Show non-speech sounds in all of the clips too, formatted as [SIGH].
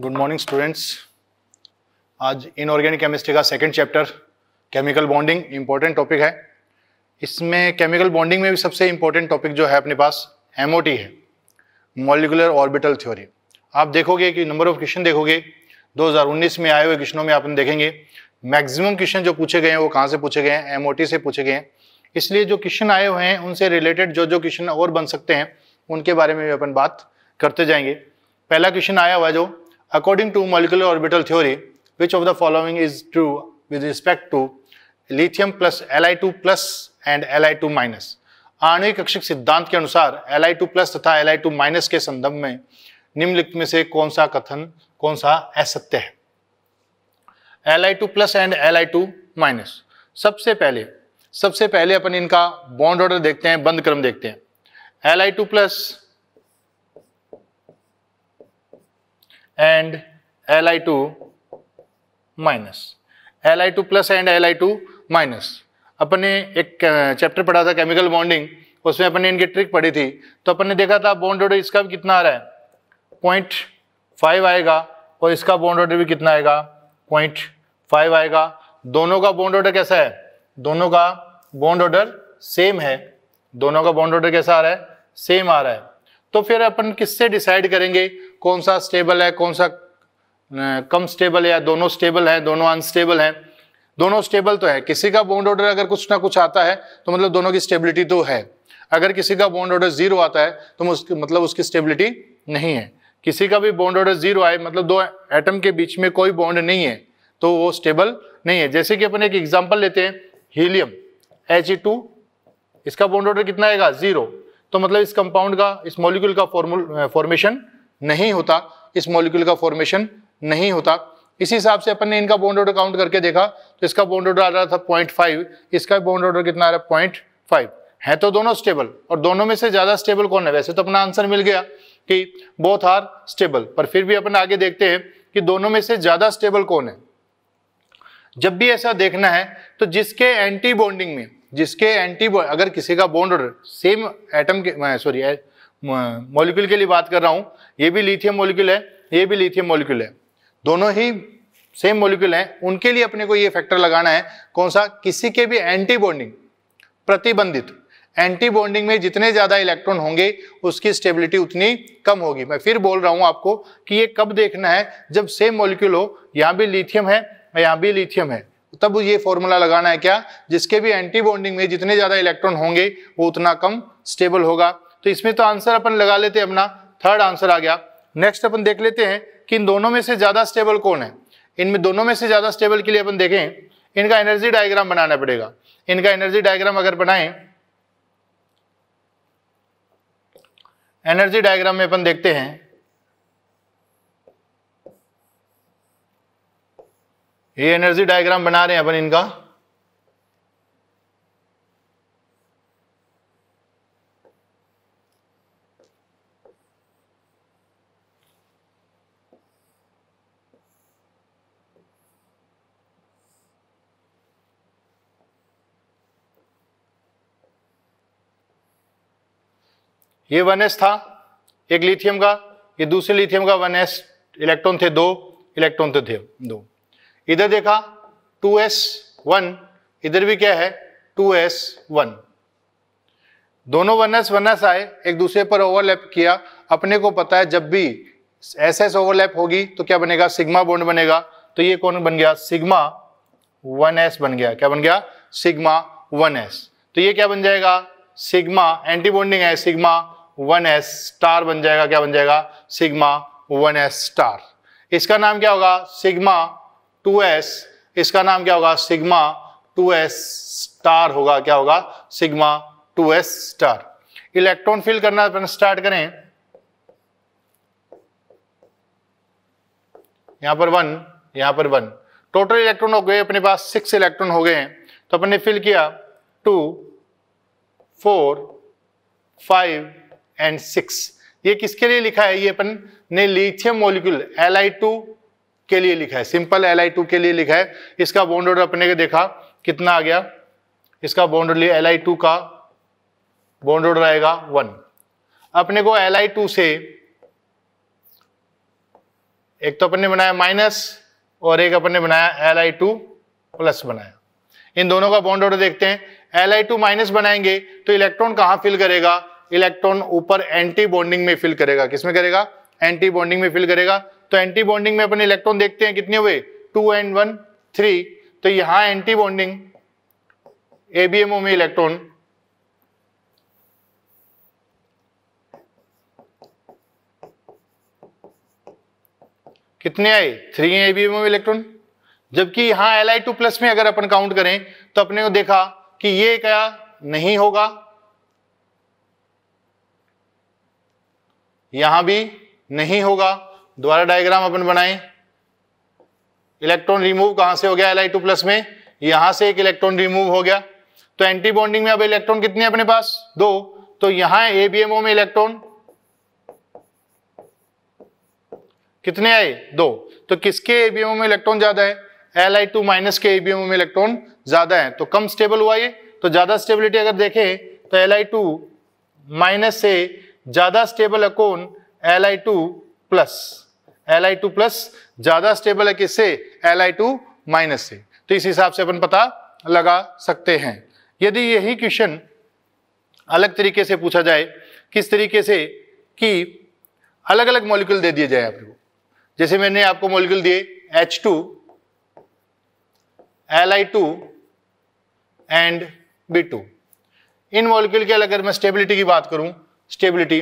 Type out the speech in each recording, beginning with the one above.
Good morning students आज inorganic chemistry का second chapter chemical bonding important topic है इसमें केमिकल बॉन्डिंग में भी सबसे इम्पोर्टेंट टॉपिक जो है अपने पास एम है मॉलिकुलर ऑर्बिटल थ्योरी आप देखोगे कि नंबर ऑफ क्वेश्चन देखोगे 2019 में आए हुए क्वेश्चनों में आप देखेंगे मैक्सिमम क्वेश्चन जो पूछे गए हैं वो कहाँ से पूछे गए हैं एम से पूछे गए हैं इसलिए जो क्वेश्चन आए हुए हैं उनसे रिलेटेड जो जो क्वेश्चन और बन सकते हैं उनके बारे में भी अपन बात करते जाएंगे पहला क्वेश्चन आया हुआ जो According to molecular orbital theory, which of the following is true with respect to lithium plus Li2 plus and Li2 minus? आणविक कक्षिक सिद्धांत के अनुसार Li2 प्लस तथा Li2 माइनस के संदर्भ में निम्नलिखित में से कौन सा कथन कौन सा असत्य है Li2 plus and Li2 minus सबसे पहले सबसे पहले अपन इनका बॉन्ड ऑर्डर देखते हैं बंद क्रम देखते हैं Li2 plus and Li2 minus L I two plus and L I two minus अपन ने एक चैप्टर पढ़ा था केमिकल बॉन्डिंग उसमें अपन ने इनकी ट्रिक पढ़ी थी तो अपन ने देखा था बॉन्ड ऑर्डर इसका भी कितना आ रहा है पॉइंट फाइव आएगा और इसका बॉन्ड ऑर्डर भी कितना आएगा पॉइंट फाइव आएगा दोनों का बॉन्ड ऑर्डर कैसा है दोनों का बॉन्ड ऑर्डर सेम है दोनों का बॉन्ड ऑर्डर कैसा आ रहा है सेम आ रहा है तो फिर अपन किससे डिसाइड करेंगे कौन सा स्टेबल है कौन सा कम स्टेबल है या दोनों स्टेबल हैं दोनों अनस्टेबल हैं दोनों स्टेबल तो है किसी का बॉन्ड ऑर्डर अगर कुछ ना कुछ आता है तो मतलब दोनों की स्टेबिलिटी तो है अगर किसी का बॉन्ड ऑर्डर जीरो आता है तो मतलब उसकी स्टेबिलिटी नहीं है किसी का भी बॉन्ड ऑर्डर जीरो आए मतलब दो एटम के बीच में कोई बॉन्ड नहीं है तो वो स्टेबल नहीं है जैसे कि अपन एक एग्जाम्पल लेते हैं हीलियम टू e इसका बॉन्ड ऑर्डर कितना आएगा जीरो तो मतलब इस कंपाउंड का इस मॉलिक्यूल का फॉर्मेशन नहीं होता इस मॉलिक्यूल का फॉर्मेशन नहीं होता इसी हिसाब से अपन ने इनका बॉन्ड ऑर्डर काउंट करके देखा तो इसका बॉन्ड ऑर्डर आ रहा था पॉइंट फाइव इसका बॉन्ड ऑर्डर कितना आ रहा है पॉइंट फाइव है तो दोनों स्टेबल और दोनों में से ज़्यादा स्टेबल कौन है वैसे तो अपना आंसर मिल गया कि बोथ आर स्टेबल पर फिर भी अपन आगे देखते हैं कि दोनों में से ज़्यादा स्टेबल कौन है जब भी ऐसा देखना है तो जिसके एंटी बॉन्डिंग में जिसके एंटी अगर किसी का बॉन्ड ऑर्डर सेम एटम के सॉरी मॉलिक्यूल के लिए बात कर रहा हूं ये भी लिथियम मोलिक्यूल है ये भी लिथियम मोलिक्यूल है दोनों ही सेम मोलिक्यूल हैं उनके लिए अपने को ये फैक्टर लगाना है कौन सा किसी के भी एंटी बॉन्डिंग प्रतिबंधित एंटी बॉन्डिंग में जितने ज्यादा इलेक्ट्रॉन होंगे उसकी स्टेबिलिटी उतनी कम होगी मैं फिर बोल रहा हूं आपको कि ये कब देखना है जब सेम मोलिक्यूल हो यहाँ भी लिथियम है यहाँ भी लिथियम है तब ये फॉर्मूला लगाना है क्या जिसके भी एंटी बॉन्डिंग में जितने ज्यादा इलेक्ट्रॉन होंगे वो उतना कम स्टेबल होगा तो इसमें तो आंसर अपन लगा लेते अपना थर्ड आंसर आ गया नेक्स्ट अपन देख लेते हैं कि इन दोनों में से ज़्यादा स्टेबल कौन है इनमें दोनों में से ज़्यादा स्टेबल के लिए अपन देखें इनका एनर्जी डायग्राम बनाना पड़ेगा इनका एनर्जी डायग्राम अगर बनाएं एनर्जी डायग्राम में अपन देखते हैं ये एनर्जी डायग्राम बना रहे हैं अपन इनका ये वन एस था एक लिथियम का ये दूसरे लिथियम का वन एस इलेक्ट्रॉन थे दो इलेक्ट्रॉन तो थे दो इधर देखा टू एस वन इधर भी क्या है टू एस वन दोनों वनस वनस आए एक दूसरे पर ओवरलैप किया अपने को पता है जब भी एस एस ओवरलैप होगी तो क्या बनेगा सिग्मा बॉन्ड बनेगा तो ये कौन बन गया सिग्मा वन एस बन गया क्या बन गया सिग्मा वन एस तो ये क्या बन जाएगा सिग्मा एंटीबॉन्डिंग है सिग्मा वन एस स्टार बन जाएगा क्या बन जाएगा सिग्मा वन एस स्टार इसका नाम क्या होगा सिग्मा टू एस इसका नाम क्या होगा सिग्मा टू एस स्टार होगा क्या होगा sigma two S star electron fill करना स्टार्ट करें यहां पर वन यहां पर वन टोटल इलेक्ट्रॉन हो गए अपने पास सिक्स इलेक्ट्रॉन हो गए तो अपन ने फिल किया two four five and six ये किसके लिए लिखा है ये अपन ने lithium molecule L I two के लिए लिखा है सिंपल एल आई टू के लिए लिखा है इसका बॉन्ड ऑर्डर अपने देखा कितना आ गया इसका bond order L I two का बॉन्ड ऑर्डर आएगा वन अपने को एल आई टू से एक तो अपन ने बनाया माइनस और एक अपन ने बनाया एल आई टू प्लस बनाया इन दोनों का बॉन्ड ऑर्डर देखते हैं एल आई टू माइनस बनाएंगे तो इलेक्ट्रॉन कहाँ फिल करेगा इलेक्ट्रॉन ऊपर एंटी बॉन्डिंग में फिल करेगा किसमें करेगा एंटी बॉन्डिंग में फिल करेगा तो एंटी बॉन्डिंग में अपने इलेक्ट्रॉन देखते हैं कितने हुए टू एंड वन थ्री तो यहां एंटी बॉन्डिंग एबीएमओ में इलेक्ट्रॉन कितने आए थ्री है एबीएमओ में इलेक्ट्रॉन जबकि यहां एल आई टू प्लस में अगर अपन काउंट करें तो अपने को देखा कि ये क्या नहीं होगा यहां भी नहीं होगा दोबारा डायग्राम अपन बनाए इलेक्ट्रॉन रिमूव कहां से हो गया एल आई टू प्लस में यहां से एक इलेक्ट्रॉन रिमूव हो गया तो एंटी बॉन्डिंग में अब इलेक्ट्रॉन कितने अपने पास दो तो यहां एमओ में इलेक्ट्रॉन कितने आए दो तो किसके एबीएमओ में इलेक्ट्रॉन ज्यादा है एल आई टू माइनस के एबीएमओ में इलेक्ट्रॉन ज्यादा है तो कम स्टेबल हुआ ये तो ज्यादा स्टेबिलिटी अगर देखें तो एल आई टू माइनस से ज्यादा स्टेबल है कौन L I two plus L I two plus ज्यादा स्टेबल है किससे एल आई टू माइनस से तो इस हिसाब से अपन पता लगा सकते हैं यदि यही क्वेश्चन अलग तरीके से पूछा जाए किस तरीके से कि अलग अलग मॉलिक्यूल दे दिए जाए आपको जैसे मैंने आपको मॉलिक्यूल दिए H two L I two and B two इन मॉलिक्यूल के अगर मैं स्टेबिलिटी की बात करूं स्टेबिलिटी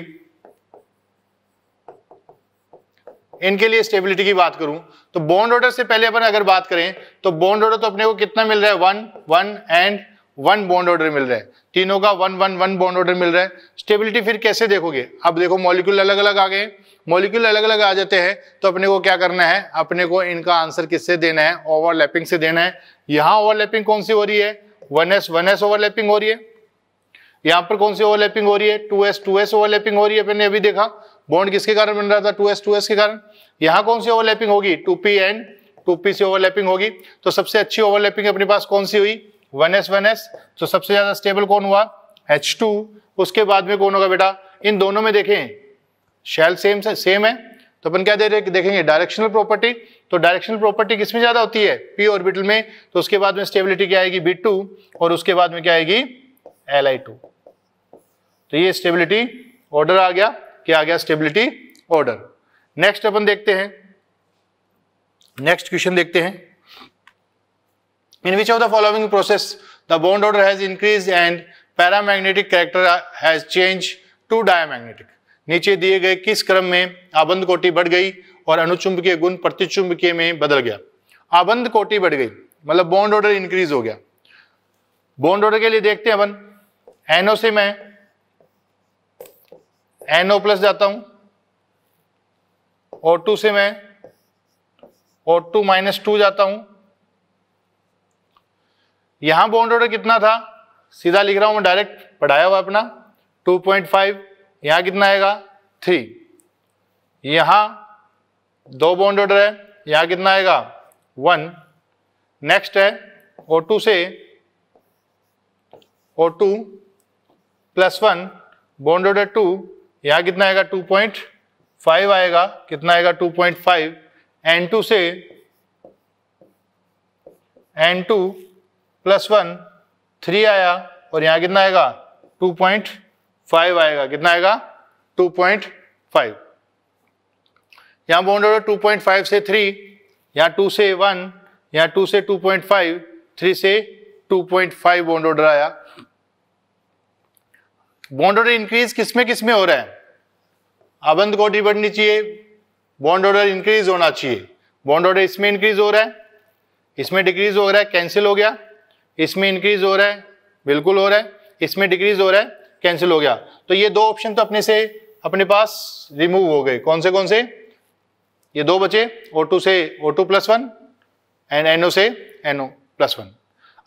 इनके लिए स्टेबिलिटी की बात करूं तो बॉन्ड ऑर्डर से पहले अपन अगर बात करें तो बॉन्ड ऑर्डर तो अपने को कितना मिल रहा है one one and one bond order मिल रहा है तीनों का one one one bond order मिल रहा है स्टेबिलिटी फिर कैसे देखोगे अब देखो मॉलिक्यूल अलग अलग आ गए मॉलिक्यूल अलग अलग आ जाते हैं तो अपने को क्या करना है अपने को इनका आंसर किससे देना है ओवरलैपिंग से देना है यहाँ ओवरलैपिंग कौन सी हो रही है one S one S overlapping हो रही है यहां पर कौन सी ओवरलैपिंग हो रही है two S two S overlapping हो रही है अभी देखा बॉन्ड किसके कारण बन रहा था टू एस टू एस के कारण यहां कौन सी ओवरलैपिंग होगी two P and two P से ओवरलैपिंग होगी तो सबसे अच्छी ओवरलैपिंग अपने पास कौन सी हुई वन एस वन एस तो सबसे ज्यादा स्टेबल कौन हुआ एच टू उसके बाद में कौन होगा बेटा इन दोनों में देखें शेल सेम से सेम है तो अपन क्या दे रहे देखेंगे डायरेक्शनल प्रॉपर्टी तो डायरेक्शनल प्रॉपर्टी किसमें ज्यादा होती है पी ऑर्बिटल में तो उसके बाद में स्टेबिलिटी क्या आएगी बी टू और उसके बाद में क्या आएगी एल आई टू तो ये स्टेबिलिटी ऑर्डर आ गया क्या आ गया स्टेबिलिटी ऑर्डर नेक्स्ट अपन देखते हैं नेक्स्ट क्वेश्चन देखते हैं in which of the following process the bond order has increase and paramagnetic character has change to diamagnetic नीचे दिए गए किस क्रम में आबंद कोटि बढ़ गई और अनुचुंब के गुण प्रतिचुंब के में बदल गया आबंद कोटि बढ़ गई मतलब बॉन्ड ऑर्डर इंक्रीज हो गया बॉन्ड ऑर्डर के लिए देखते हैं अपन एनओ से मैं एनओ प्लस जाता हूं ओ टू से मैं ओ टू माइनस टू जाता हूं यहां बॉन्ड ऑर्डर कितना था सीधा लिख रहा हूं मैं डायरेक्ट पढ़ाया हुआ अपना 2.5 यहां कितना आएगा थ्री यहां दो बॉन्ड ऑर्डर है यहां कितना आएगा वन नेक्स्ट है ओ टू से O two plus one bond order two यहाँ कितना आएगा 2.5 आएगा कितना आएगा 2.5 N2 से N2 प्लस वन थ्री आया और यहाँ कितना आएगा 2.5 आएगा कितना आएगा 2.5 यहाँ बाउंड टू पॉइंट फाइव से थ्री यहाँ टू से वन यहाँ टू से 2.5 3 से 2.5 फाइव ऑर्डर आया बॉन्ड इंक्रीज किसमें किसमें हो रहा है अबंध कोटि बढ़नी चाहिए बॉन्ड ऑर्डर इंक्रीज होना चाहिए बॉन्ड ऑर्डर इसमें इंक्रीज हो रहा है इसमें डिक्रीज हो रहा है कैंसिल हो गया इसमें इंक्रीज हो रहा है बिल्कुल हो रहा है इसमें डिक्रीज हो रहा है कैंसिल हो गया तो ये दो ऑप्शन तो अपने से अपने पास रिमूव हो गए कौन से कौन से ये दो बचे ओ टू से O two plus one and NO से एनओ प्लस वन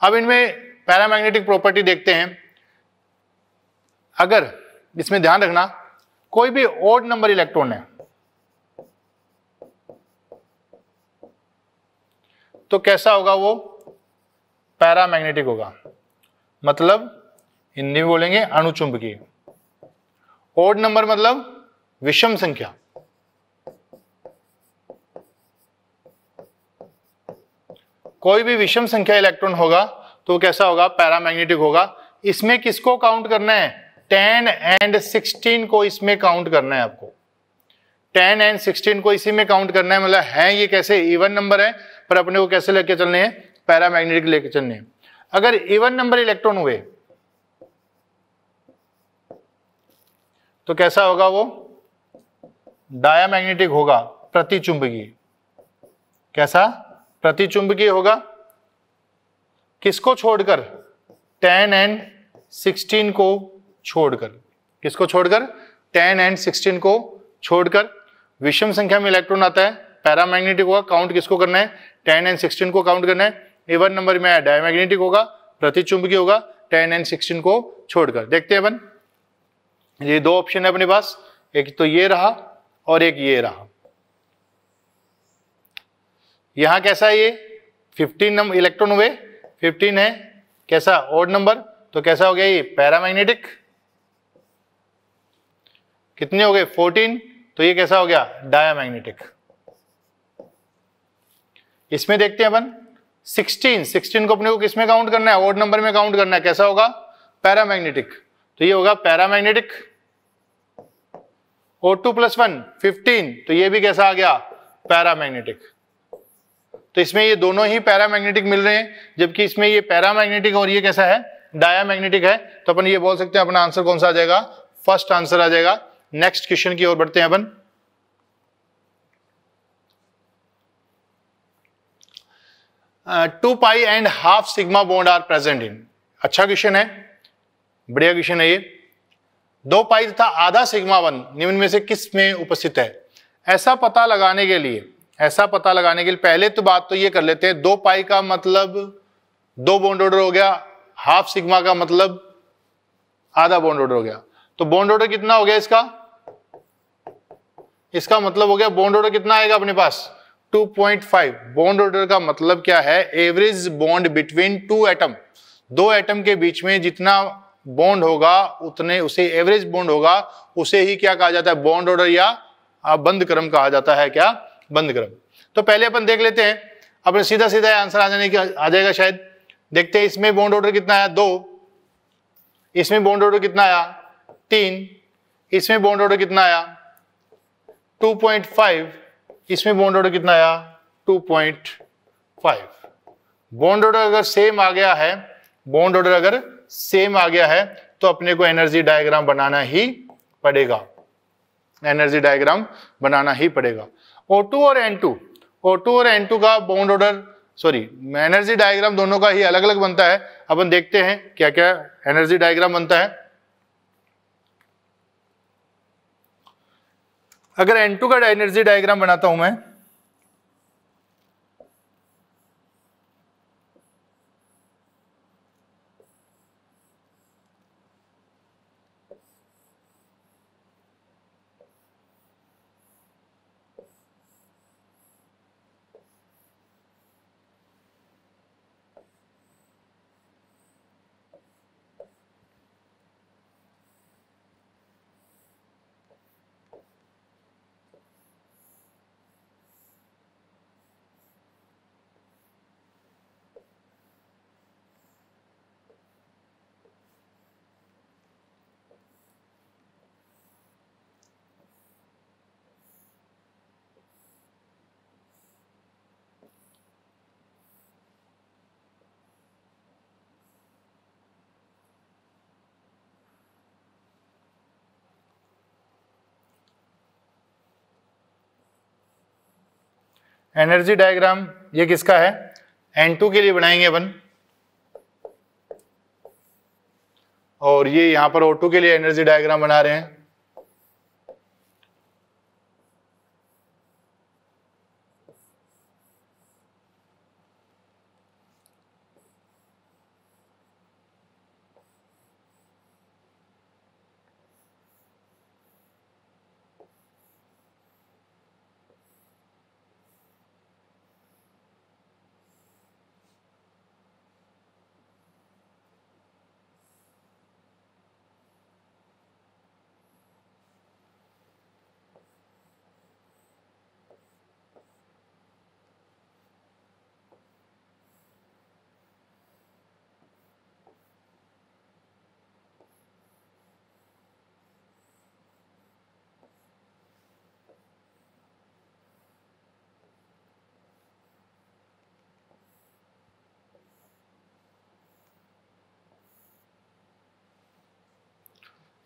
अब इनमें पैरामैग्नेटिक प्रॉपर्टी देखते हैं अगर इसमें ध्यान रखना कोई भी ओड नंबर इलेक्ट्रॉन है तो कैसा होगा वो पैरामैग्नेटिक होगा मतलब हिंदी में बोलेंगे अणुचुंबकीय ओड नंबर मतलब विषम संख्या कोई भी विषम संख्या इलेक्ट्रॉन होगा तो कैसा होगा पैरामैग्नेटिक होगा इसमें किसको काउंट करना है टेन एंड सिक्सटीन को इसमें काउंट करना है आपको टेन एंड सिक्सटीन को इसी में काउंट करना है मतलब है ये कैसे इवन नंबर है पर अपने को कैसे लेके चलने हैं पैरामैग्नेटिक लेके चलने हैं अगर इवन नंबर इलेक्ट्रॉन हुए तो कैसा होगा वो मैग्नेटिक होगा प्रतिचुंबकीय कैसा प्रतिचुंबकीय होगा किसको छोड़कर टेन एंड सिक्सटीन को छोड़कर किसको छोड़कर टेन एंड सिक्सटीन को छोड़कर विषम संख्या में इलेक्ट्रॉन आता है पैरामैग्नेटिक होगा काउंट किसको करना है टेन एंड सिक्सटीन को काउंट करना है इवन नंबर में डायमैग्नेटिक होगा प्रतिचुंबकीय होगा टेन एंड सिक्सटीन को छोड़कर देखते हैं अपन ये दो ऑप्शन है अपने पास एक तो ये रहा और एक ये रहा यहां कैसा है ये फिफ्टीन नंबर इलेक्ट्रॉन हुए फिफ्टीन है कैसा ओड नंबर तो कैसा हो गया ये पैरामैग्नेटिक कितने हो गए फोर्टीन तो ये कैसा हो गया मैग्नेटिक इसमें देखते हैं अपन 16 16 को अपने को किसमें काउंट करना है ओड नंबर में काउंट करना है कैसा होगा पैरामैग्नेटिक तो ये होगा paramagnetic O two plus one fifteen तो ये भी कैसा आ गया पैरामैग्नेटिक तो इसमें ये दोनों ही पैरामैग्नेटिक मिल रहे हैं जबकि इसमें ये पैरामैग्नेटिक और ये कैसा है मैग्नेटिक है तो अपन ये बोल सकते हैं अपना आंसर कौन सा आ जाएगा फर्स्ट आंसर आ जाएगा नेक्स्ट क्वेश्चन की ओर बढ़ते हैं अपन two pi and half sigma bond are present in अच्छा क्वेश्चन है बढ़िया क्वेश्चन है ये दो पाई तथा आधा सिग्मा वन निम्न में से किस में उपस्थित है ऐसा पता लगाने के लिए ऐसा पता लगाने के लिए पहले तो बात तो ये कर लेते हैं दो पाई का मतलब दो बॉन्ड ऑर्डर हो गया हाफ सिग्मा का मतलब आधा बॉन्ड ऑर्डर हो गया तो बॉन्ड ऑर्डर कितना हो गया इसका इसका मतलब हो गया बॉन्ड ऑर्डर कितना आएगा अपने पास 2.5 बॉन्ड ऑर्डर का मतलब क्या है average bond between two atom दो एटम के बीच में जितना बॉन्ड होगा उतने उसे एवरेज बॉन्ड होगा उसे ही क्या कहा जाता है बॉन्ड ऑर्डर या बंद क्रम कहा जाता है क्या बंद क्रम तो पहले अपन देख लेते हैं अपने सीधा सीधा आंसर आ जाने की आ जाएगा शायद देखते हैं इसमें बॉन्ड ऑर्डर कितना आया दो इसमें बॉन्ड ऑर्डर कितना आया तीन इसमें बॉन्ड ऑर्डर कितना आया 2.5 इसमें बॉन्ड ऑर्डर कितना आया 2.5 बॉन्ड ऑर्डर अगर सेम आ गया है बॉन्ड ऑर्डर अगर सेम आ गया है तो अपने को एनर्जी डायग्राम बनाना ही पड़ेगा एनर्जी डायग्राम बनाना ही पड़ेगा O2 और N2 O2 और N2 का bond order sorry energy diagram दोनों का ही अलग अलग बनता है अपन देखते हैं क्या क्या एनर्जी डायग्राम बनता है अगर एन का एनर्जी डायग्राम बनाता हूं मैं एनर्जी डायग्राम ये किसका है N2 के लिए बनाएंगे अपन और ये यहां पर O2 के लिए एनर्जी डायग्राम बना रहे हैं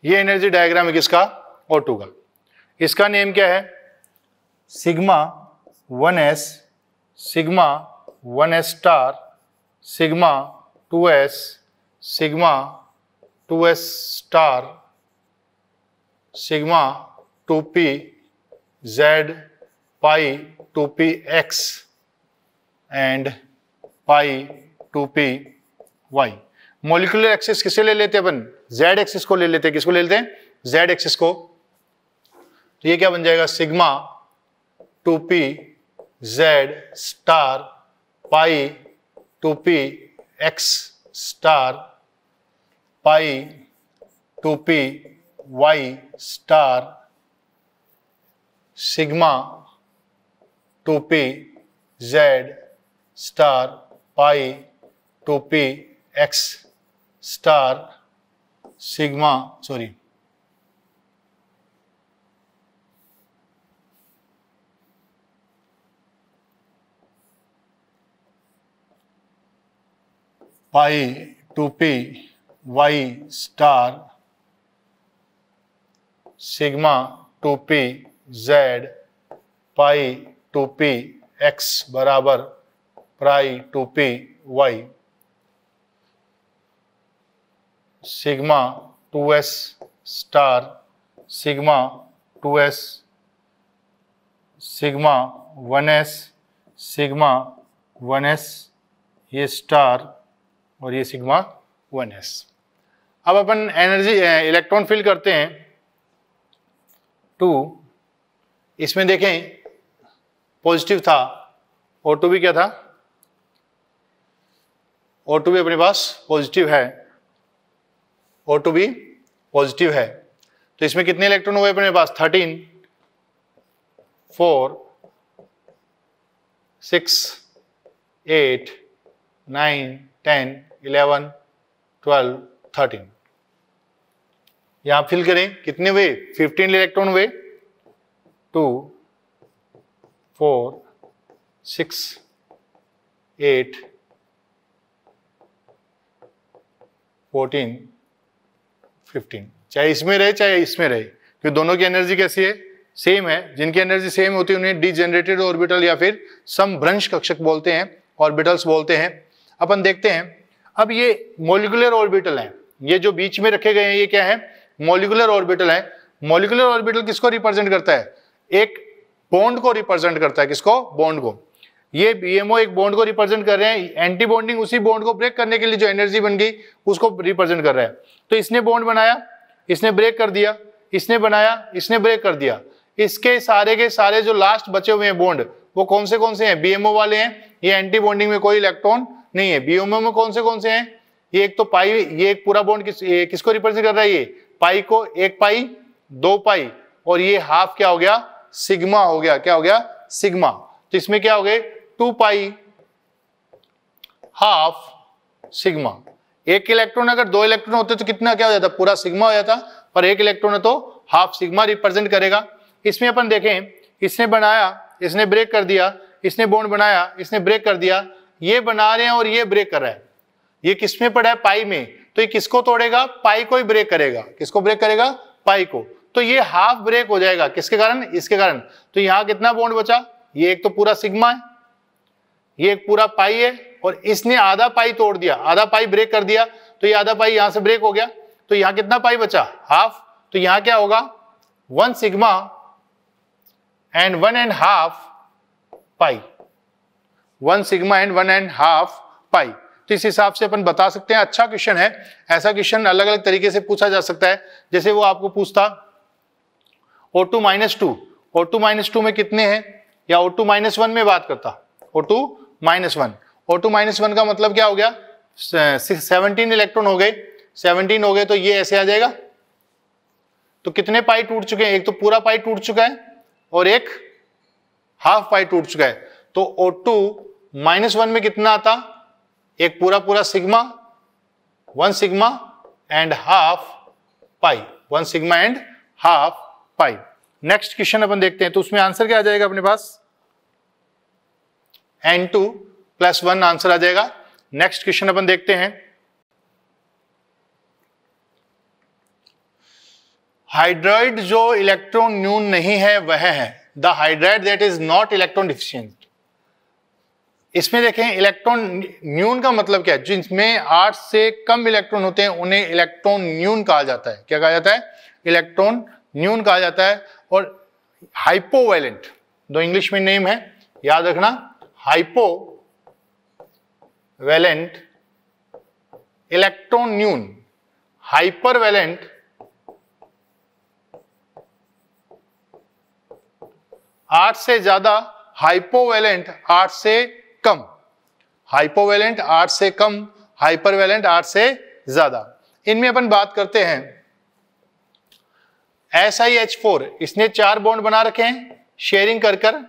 ये एनर्जी डायग्राम है किसका ओ का इसका नेम क्या है sigma one S sigma one S star sigma two S sigma two S star sigma two P Z pi two P X and pi two P Y molecular axis किसे ले लेते हैं अपन जेड एक्सिस को ले लेते किसको ले लेते हैं जेड एक्सिस को तो ये क्या बन जाएगा sigma two P Z star pi two P X star pi two P Y star sigma two P Z star pi two P X star sigma sorry pi two P Y star sigma two P Z pi two P X बराबर pi two P Y sigma two S star sigma two S sigma one S sigma one S ये star और ये sigma one S अब अपन energy electron fill करते हैं to इसमें देखें positive था ओ टू भी क्या था ओ टू भी अपने पास पॉजिटिव है और टू बी पॉजिटिव है तो इसमें कितने इलेक्ट्रॉन हुए अपने पास thirteen four six eight nine ten eleven twelve thirteen यहां फिल करें कितने हुए फिफ्टीन इलेक्ट्रॉन हुए two four six eight fourteen fifteen चाहे इसमें रहे चाहे इसमें रहे क्योंकि दोनों की एनर्जी कैसी है सेम है जिनकी एनर्जी सेम होती है उन्हें डीजेनरेटेड ऑर्बिटल या फिर समभ्रंश कक्षक बोलते हैं ऑर्बिटल्स बोलते हैं अपन देखते हैं अब ये मोलिकुलर ऑर्बिटल हैं ये जो बीच में रखे गए हैं ये क्या है मोलिकुलर ऑर्बिटल है मोलिकुलर ऑर्बिटल किसको रिप्रेजेंट करता है एक बॉन्ड को रिप्रेजेंट करता है किसको बॉन्ड को ये बीएमओ एक बॉन्ड को रिप्रेजेंट कर रहे हैं एंटी बॉन्डिंग उसी बॉन्ड को ब्रेक करने के लिए जो एनर्जी बन गई उसको रिप्रेजेंट कर रहा है तो इसने बॉन्ड बनाया इसने ब्रेक कर दिया इसने बनाया इसने ब्रेक कर दिया इसके सारे के सारे जो लास्ट बचे हुए हैं बॉन्ड वो कौन से कौन से हैं बीएमओ वाले हैं ये एंटी बॉन्डिंग में कोई इलेक्ट्रॉन नहीं है बीएमओ में कौन से कौन से हैं ये एक तो पाई ये एक पूरा बॉन्ड किस, किसको रिप्रेजेंट कर रहा है ये पाई को एक पाई दो पाई और ये हाफ क्या हो गया सिग्मा हो गया क्या हो गया सिग्मा तो इसमें क्या हो गए टू पाई हाफ सिग्मा एक इलेक्ट्रॉन अगर दो इलेक्ट्रॉन होते तो कितना क्या हो जाता पूरा सिग्मा हो जाता पर एक इलेक्ट्रॉन है तो हाफ सिग्मा रिप्रेजेंट करेगा इसमें अपन देखें इसने बनाया इसने ब्रेक कर दिया इसने बोन बनाया इसने ब्रेक कर दिया ये बना रहे हैं और ये ब्रेक कर रहा है ये किसमें पड़ा है पाई में तो ये किसको तोड़ेगा पाई को ही ब्रेक करेगा किसको ब्रेक करेगा पाई को तो ये हाफ ब्रेक हो जाएगा किसके कारण इसके कारण तो यहाँ कितना बोन्ड बचा ये एक तो पूरा सिग्मा है ये एक पूरा पाई है और इसने आधा पाई तोड़ दिया आधा पाई ब्रेक कर दिया तो ये आधा पाई यहां से ब्रेक हो गया तो यहां कितना पाई बचा हाफ तो यहां क्या होगा one sigma and one and half pi one sigma and one and half pi तो इस हिसाब से अपन बता सकते हैं अच्छा क्वेश्चन है ऐसा क्वेश्चन अलग अलग तरीके से पूछा जा सकता है जैसे वो आपको पूछता O two minus two O two minus two में कितने हैं या ओ टू माइनस वन में बात करता O two minus one O two minus one का मतलब क्या हो गया सेवनटीन इलेक्ट्रॉन हो गए सेवनटीन हो गए तो ये ऐसे आ जाएगा तो कितने पाई टूट चुके हैं एक तो पूरा पाई टूट चुका है और एक हाफ पाई टूट चुका है तो ओ टू माइनस वन में कितना आता एक पूरा पूरा sigma one sigma and half pi one sigma and half pi next question अपन देखते हैं तो उसमें आंसर क्या आ जाएगा अपने पास N two plus one answer आ जाएगा नेक्स्ट क्वेश्चन अपन देखते हैं हाइड्राइड जो इलेक्ट्रॉन न्यून नहीं है वह है the hydride that is not electron deficient इसमें देखें इलेक्ट्रॉन न्यून का मतलब क्या है जिसमें आठ से कम इलेक्ट्रॉन होते हैं उन्हें इलेक्ट्रॉन न्यून कहा जाता है क्या कहा जाता है इलेक्ट्रॉन न्यून कहा जाता है और हाइपोवाइलेंट दो इंग्लिश में नेम है याद रखना हाइपो वैलेंट इलेक्ट्रॉन न्यून वैलेंट आठ से ज्यादा वैलेंट आठ से कम वैलेंट आठ से कम हाइपर वैलेंट आठ से ज्यादा इनमें अपन बात करते हैं एस आई एच फोर इसने चार बॉन्ड बना रखे हैं शेयरिंग कर कर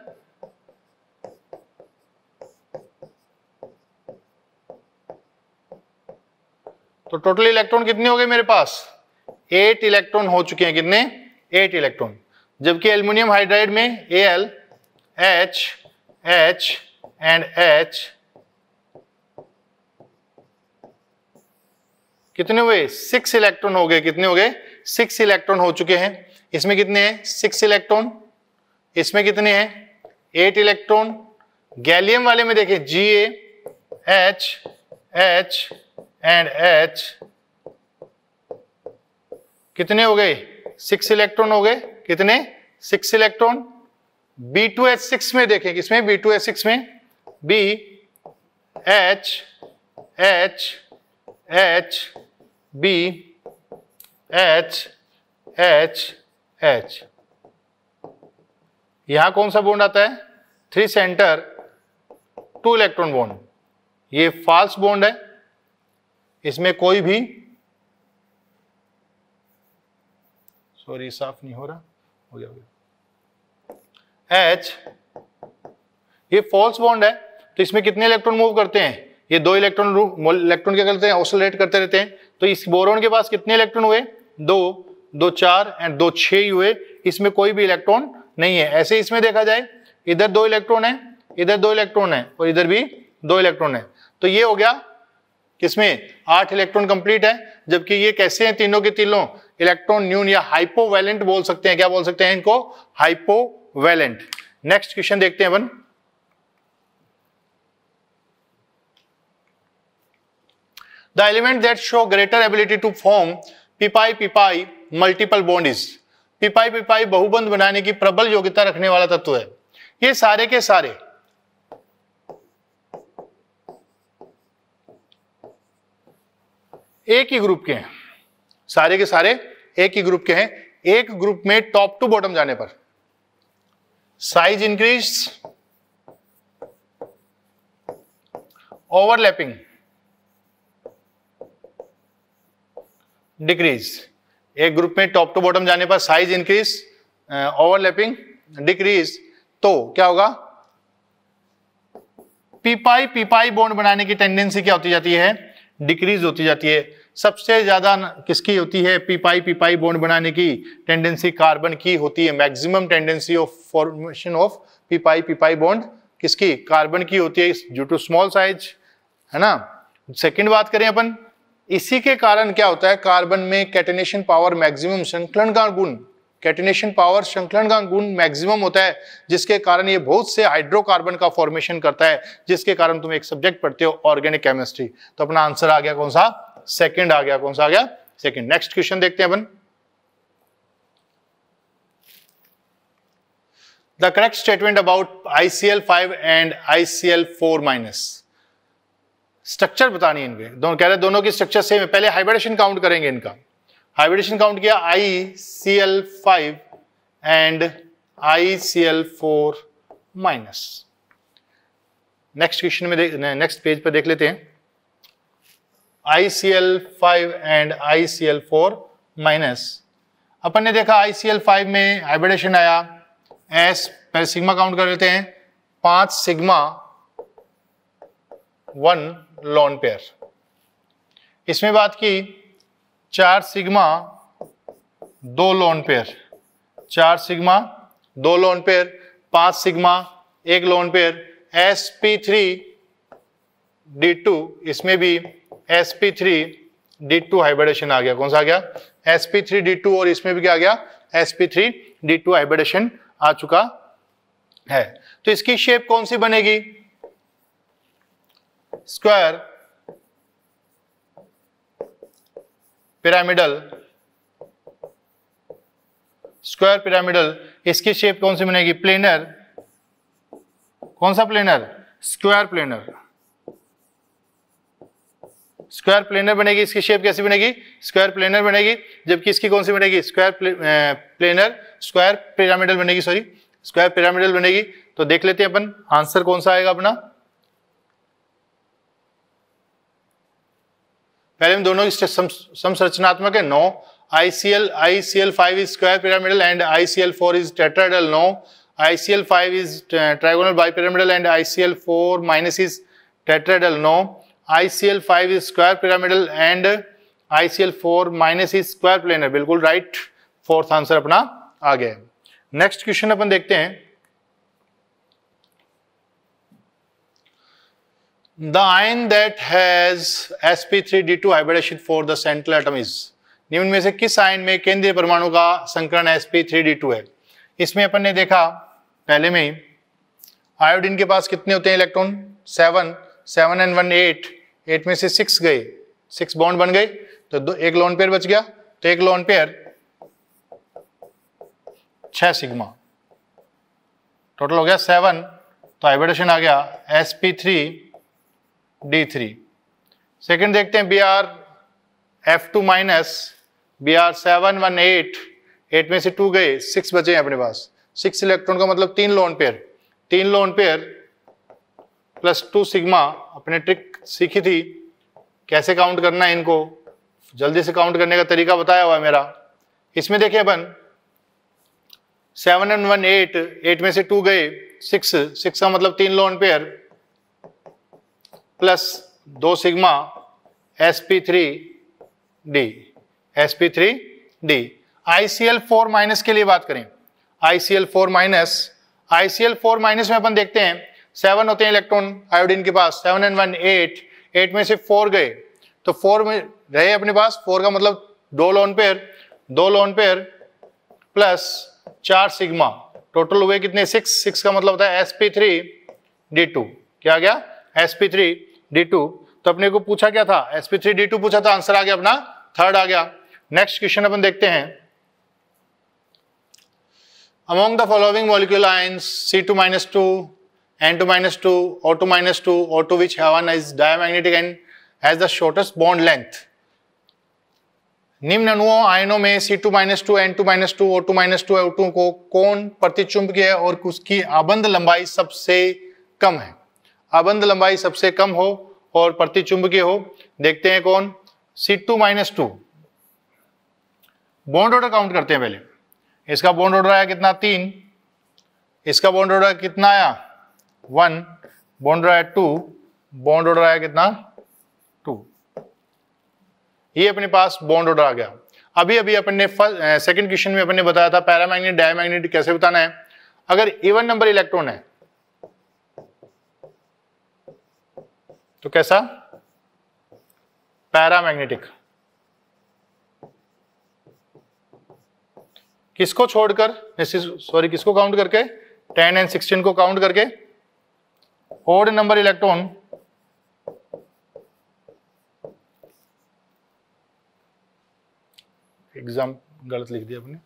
तो टोटल इलेक्ट्रॉन कितने हो गए मेरे पास एट इलेक्ट्रॉन हो चुके हैं कितने एट इलेक्ट्रॉन जबकि एल्यूमिनियम हाइड्राइड में A L H H and H कितने हुए सिक्स इलेक्ट्रॉन हो गए कितने हो गए सिक्स इलेक्ट्रॉन हो चुके हैं इसमें कितने हैं सिक्स इलेक्ट्रॉन इसमें कितने हैं एट इलेक्ट्रॉन गैलियम वाले में देखें G A H H and H कितने हो गए सिक्स इलेक्ट्रॉन हो गए कितने six electron B two H six में देखें किसमें बी टू एच सिक्स में B H H H B H H H यहां कौन सा बॉन्ड आता है three centre two electron bond ये फॉल्स बोन्ड है इसमें कोई भी सॉरी साफ नहीं हो रहा हो गया, हो गया। एच ये फॉल्स बॉन्ड है तो इसमें कितने इलेक्ट्रॉन मूव करते हैं ये दो इलेक्ट्रॉन इलेक्ट्रॉन क्या करते हैं ऑसोलेट करते रहते हैं तो इस बोरोन के पास कितने इलेक्ट्रॉन हुए दो दो चार एंड दो छे ही हुए इसमें कोई भी इलेक्ट्रॉन नहीं है ऐसे इसमें देखा जाए इधर दो इलेक्ट्रॉन है इधर दो इलेक्ट्रॉन है और इधर भी दो इलेक्ट्रॉन है तो ये हो गया इसमें आठ इलेक्ट्रॉन कंप्लीट है जबकि ये कैसे हैं तीनों के तीनों इलेक्ट्रॉन न्यून या हाइपोवेलेंट बोल सकते हैं क्या बोल सकते हैं इनको हाइपोवेलेंट नेक्स्ट क्वेश्चन देखते हैं one the element that show greater ability to form p pi p pi multiple bond is p pi p pi बहुबंध बनाने की प्रबल योग्यता रखने वाला तत्व है ये सारे के सारे एक ही ग्रुप के हैं सारे के सारे एक ही ग्रुप के हैं एक ग्रुप में टॉप टू बॉटम जाने पर साइज इंक्रीज ओवरलैपिंग डिक्रीज एक ग्रुप में टॉप टू बॉटम जाने पर साइज इंक्रीज ओवरलैपिंग डिक्रीज तो क्या होगा पीपाई पीपाई बॉन्ड बनाने की टेंडेंसी क्या होती जाती है डिक्रीज होती जाती है सबसे ज़्यादा किसकी होती है पीपाई पीपाई बॉन्ड बनाने की टेंडेंसी कार्बन की होती है maximum tendency of formation of p pi p pi bond किसकी कार्बन की होती है ड्यू टू स्मॉल साइज है ना सेकंड बात करें अपन इसी के कारण क्या होता है कार्बन में कैटेनेशन पावर मैक्सिमम संकलन का गुण कैटिनेशन पावर श्रृंखलन का गुण मैक्सिमम होता है जिसके कारण ये बहुत से हाइड्रोकार्बन का फॉर्मेशन करता है जिसके कारण तुम एक सब्जेक्ट पढ़ते हो ऑर्गेनिक केमिस्ट्री तो अपना आंसर आ गया कौन सा सेकंड आ गया कौन सा आ गया सेकंड नेक्स्ट क्वेश्चन देखते हैं अपन the correct statement about ICL5 and ICL4 minus structure बतानी है इनके दोनों कह रहे हैं दोनों की स्ट्रक्चर सेम है पहले हाइब्रिडेशन काउंट करेंगे इनका हाइब्रिडेशन काउंट किया I C L five and I C L four minus next question में नेक्स्ट पेज पर देख लेते हैं I C L five and I C L four minus अपन ने देखा आई सी एल फाइव में हाइब्रिडेशन आया एस पहले सिग्मा काउंट कर लेते हैं पांच सिग्मा वन लॉन पेयर इसमें बात की चार सिग्मा दो लोन पेयर चार सिग्मा दो लोन पेयर पांच सिग्मा एक lone pair S P three D two इसमें भी S P three D two hybridisation आ गया कौन सा आ गया S P three D two और इसमें भी क्या आ गया S P three D two hybridisation आ चुका है तो इसकी शेप कौन सी बनेगी स्क्वायर पिरामिडल स्क्वायर पिरामिडल इसकी शेप कौन सी बनेगी प्लेनर कौन सा planar square planar square planar बनेगी इसकी शेप कैसी बनेगी स्क्वायर प्लेनर बनेगी जबकि इसकी कौन सी बनेगी स्क्वायर प्लेनर स्क्वायर पिरामिडल बनेगी सॉरी स्क्वायर पिरामिडल बनेगी तो देख लेते हैं अपन आंसर कौन सा आएगा अपना पहले में दोनों की है no ICL ICL five is square pyramidal and ICL four is tetrahedral no ICL five is trigonal bipyramidal and ICL four minus is tetrahedral no ICL five is square pyramidal and four minus is square planar बिल्कुल right fourth answer अपना आ गया next question अपन देखते हैं the ion that has sp3d2 hybridization for the central atom is निम्न में से किस आयन में केंद्रीय परमाणु का संकरण sp3d2 है इसमें अपन ने देखा पहले में ही आयोडीन के पास कितने होते हैं electron seven seven and one eight eight में से सिक्स गए सिक्स बॉन्ड बन गए तो दो एक लोन पेयर बच गया तो एक लोन पेयर छह सिग्मा टोटल हो गया सेवन तो हाइब्रिडेशन आ गया sp3 डी थ्री सेकेंड देखते हैं B R F two minus B R seven one eight eight में से टू गए सिक्स बचे हैं अपने पास सिक्स इलेक्ट्रॉन का मतलब तीन लोन पेयर तीन lone pair plus two sigma अपने ट्रिक सीखी थी कैसे काउंट करना है इनको जल्दी से काउंट करने का तरीका बताया हुआ है मेरा इसमें देखिए अपन seven and one eight eight में से टू गए सिक्स सिक्स का मतलब तीन लोन पेयर प्लस दो sigma S P three D S P three D I C L four minus के लिए बात करें I C L four minus I C L four minus में अपन देखते हैं सेवन होते हैं इलेक्ट्रॉन आयोडीन के पास seven and one eight eight में से फोर गए तो फोर में रहे अपने पास फोर का मतलब दो लोन पेयर दो लोन पेयर प्लस चार सिग्मा टोटल हुए कितने सिक्स सिक्स का मतलब होता है S P three D two क्या गया S P three D two तो अपने को पूछा क्या था sp3 d2 पूछा था आंसर आ गया अपना थर्ड आ गया नेक्स्ट क्वेश्चन अपन देखते हैं among the following molecule ions C2 minus 2, N2 minus 2, O2 minus 2, O2 which one is diamagnetic and has the shortest bond length. निम्न अणुओं आयनों में C2 minus two N two minus two O two minus two O two को कौन प्रतिचुंबकीय और उसकी आबंध लंबाई सबसे कम है आबंद लंबाई सबसे कम हो और प्रतिचुंबकीय हो देखते हैं कौन सी two minus two bond order count करते हैं पहले इसका बॉन्ड ऑर्डर आया कितना तीन इसका बॉन्ड ऑर्डर कितना आया वन बॉन्ड ऑर्डर आया टू बॉन्ड ऑर्डर आया कितना टू ये अपने पास बॉन्ड ऑर्डर आ गया अभी अभी अपन ने सेकंड क्वेश्चन में अपन ने बताया था पैरामैग्नेट डायमैग्नेट कैसे बताना है अगर इवन नंबर इलेक्ट्रॉन है तो कैसा पैरामैग्नेटिक किसको छोड़कर सॉरी किसको काउंट करके 10 एंड 16 को काउंट करके ओड नंबर इलेक्ट्रॉन एग्जाम गलत लिख दिया अपने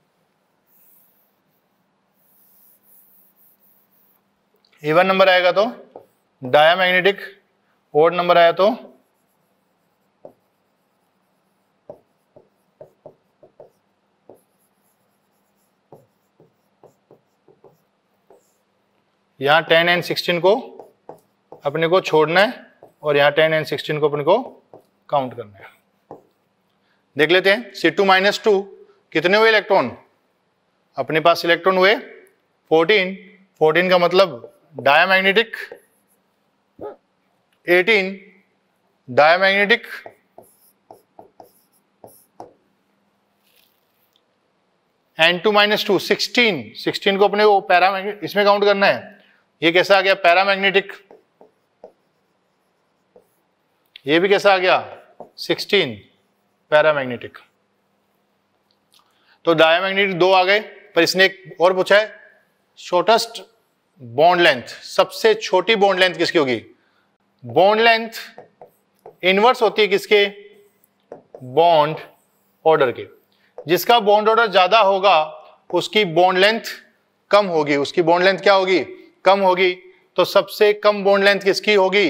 इवन नंबर आएगा तो मैग्नेटिक ओड नंबर आया तो यहां टेन एंड सिक्सटीन को अपने को छोड़ना है और यहां टेन एंड सिक्सटीन को अपने को काउंट करना है देख लेते हैं सी टू माइनस टू कितने हुए इलेक्ट्रॉन अपने पास इलेक्ट्रॉन हुए 14 14 का मतलब diamagnetic 18 diamagnetic N two minus two sixteen sixteen को अपने वो पैरामैग्नेट इसमें काउंट करना है ये कैसा आ गया पैरामैग्नेटिक ये भी कैसा आ गया सिक्सटीन पैरामैग्नेटिक तो डायमैग्नेटिक दो आ गए पर इसने एक और पूछा है शॉर्टेस्ट बॉन्ड लेंथ सबसे छोटी बॉन्ड लेंथ किसकी होगी बॉन्ड लेंथ इनवर्स होती है किसके बॉन्ड ऑर्डर के जिसका बॉन्ड ऑर्डर ज्यादा होगा उसकी बॉन्ड लेंथ कम होगी उसकी बॉन्ड लेंथ क्या होगी कम होगी तो सबसे कम बॉन्ड लेंथ किसकी होगी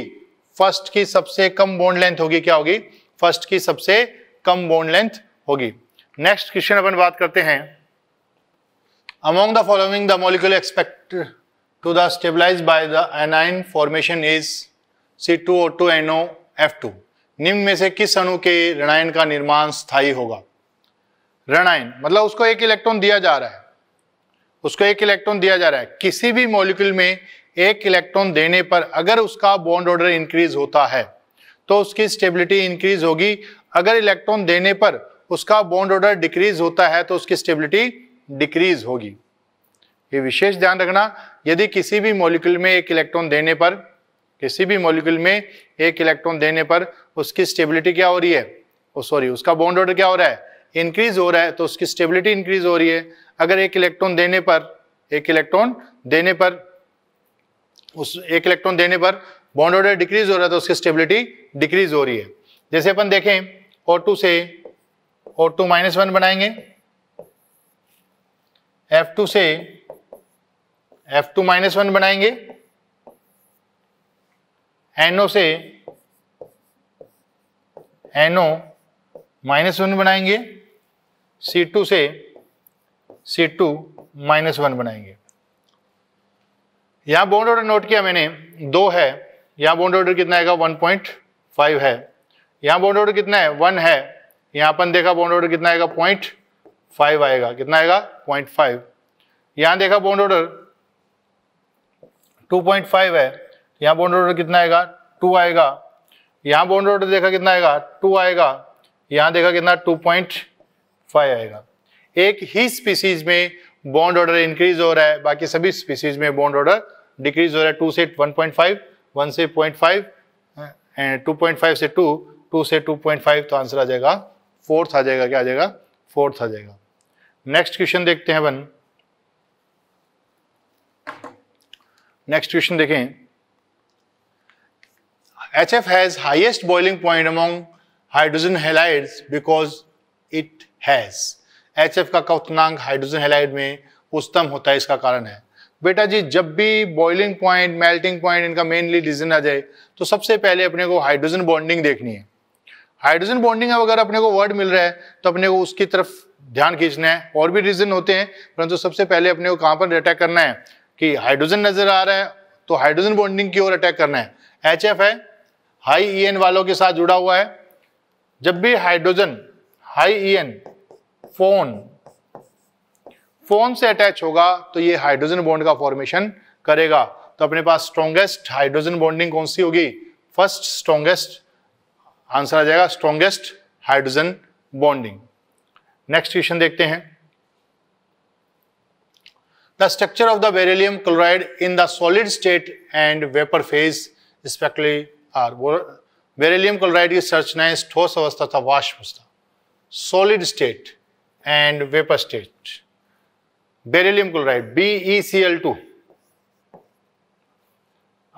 फर्स्ट की सबसे कम बॉन्ड लेंथ होगी क्या होगी फर्स्ट की सबसे कम बॉन्ड लेंथ होगी नेक्स्ट क्वेश्चन अपन बात करते हैं among the following the molecule expect to the stabilize by the anion formation is NO F2 निम्न में से किस अणु के ऋणायन का निर्माण स्थायी होगा ऋणायन मतलब उसको एक इलेक्ट्रॉन दिया जा रहा है उसको एक इलेक्ट्रॉन दिया जा रहा है किसी भी मॉलिक्यूल में एक इलेक्ट्रॉन देने पर अगर उसका बॉन्ड ऑर्डर इंक्रीज होता है तो उसकी स्टेबिलिटी इंक्रीज होगी अगर इलेक्ट्रॉन देने पर उसका बॉन्ड ऑर्डर डिक्रीज होता है तो उसकी स्टेबिलिटी डिक्रीज होगी ये विशेष ध्यान रखना यदि किसी भी मॉलिक्यूल में एक इलेक्ट्रॉन देने पर किसी भी मॉलिक्यूल में एक इलेक्ट्रॉन देने पर उसकी स्टेबिलिटी क्या हो रही है ओ oh, सॉरी उसका बॉन्ड ऑर्डर क्या हो रहा है इंक्रीज हो रहा है तो उसकी स्टेबिलिटी इंक्रीज हो रही है अगर एक इलेक्ट्रॉन देने पर एक इलेक्ट्रॉन देने पर उस एक इलेक्ट्रॉन देने पर बॉन्ड ऑर्डर डिक्रीज हो रहा है तो उसकी स्टेबिलिटी डिक्रीज हो रही है जैसे अपन देखें ओ टू से ओ टू माइनस वन बनाएंगे एफ टू से एफ टू माइनस वन बनाएंगे एनओ से एनओ माइनस वन बनाएंगे सी टू से सी टू माइनस वन बनाएंगे यहां बॉन्ड ऑर्डर नोट किया मैंने दो है यहां बॉन्ड ऑर्डर कितना आएगा वन पॉइंट फाइव है यहां बॉन्ड ऑर्डर कितना है वन है यहां अपन देखा बॉन्ड ऑर्डर कितना आएगा पॉइंट फाइव आएगा कितना आएगा पॉइंट फाइव यहां देखा bond order two point five है यहाँ बाउंड्री ऑर्डर कितना आएगा टू आएगा यहाँ बाउंड्री ऑर्डर देखा कितना आएगा टू आएगा यहाँ देखा कितना टू पॉइंट फाइव आएगा एक ही स्पीसीज में बॉन्ड ऑर्डर इंक्रीज हो रहा है बाकी सभी स्पीसीज में बॉन्ड ऑर्डर डिक्रीज हो रहा है टू से वन पॉइंट फाइव वन से point five and two point five से टू टू से टू पॉइंट फाइव तो आंसर आ जाएगा फोर्थ आ जाएगा क्या आ जाएगा फोर्थ आ जाएगा नेक्स्ट क्वेश्चन देखते हैं वन नेक्स्ट क्वेश्चन देखें HF has highest boiling point among hydrogen halides because it has. HF का कवनांग हाइड्रोजन हेलाइड में उच्चतम होता है इसका कारण है बेटा जी जब भी बॉइलिंग पॉइंट मेल्टिंग पॉइंट इनका मेनली रीजन आ जाए तो सबसे पहले अपने को हाइड्रोजन बॉन्डिंग देखनी है हाइड्रोजन बॉन्डिंग अगर अपने को वर्ड मिल रहा है तो अपने को उसकी तरफ ध्यान खींचना है और भी रीजन होते हैं परंतु सबसे पहले अपने को कहाँ पर अटैक करना है कि हाइड्रोजन नजर आ रहा है तो हाइड्रोजन बॉन्डिंग की ओर अटैक करना है एच है हाई ईएन e वालों के साथ जुड़ा हुआ है जब भी हाइड्रोजन हाई ईएन e फोन फोन से अटैच होगा तो ये हाइड्रोजन बॉन्ड का फॉर्मेशन करेगा तो अपने पास स्ट्रॉन्गेस्ट हाइड्रोजन बॉन्डिंग कौन सी होगी फर्स्ट स्ट्रॉन्गेस्ट आंसर आ जाएगा strongest hydrogen bonding next question देखते हैं the structure of the beryllium chloride in the solid state and vapour phase respectively are beryllium chloride की संरचनाएं ठोस अवस्था था वाष्प अवस्था solid state and vapour state beryllium chloride B C L two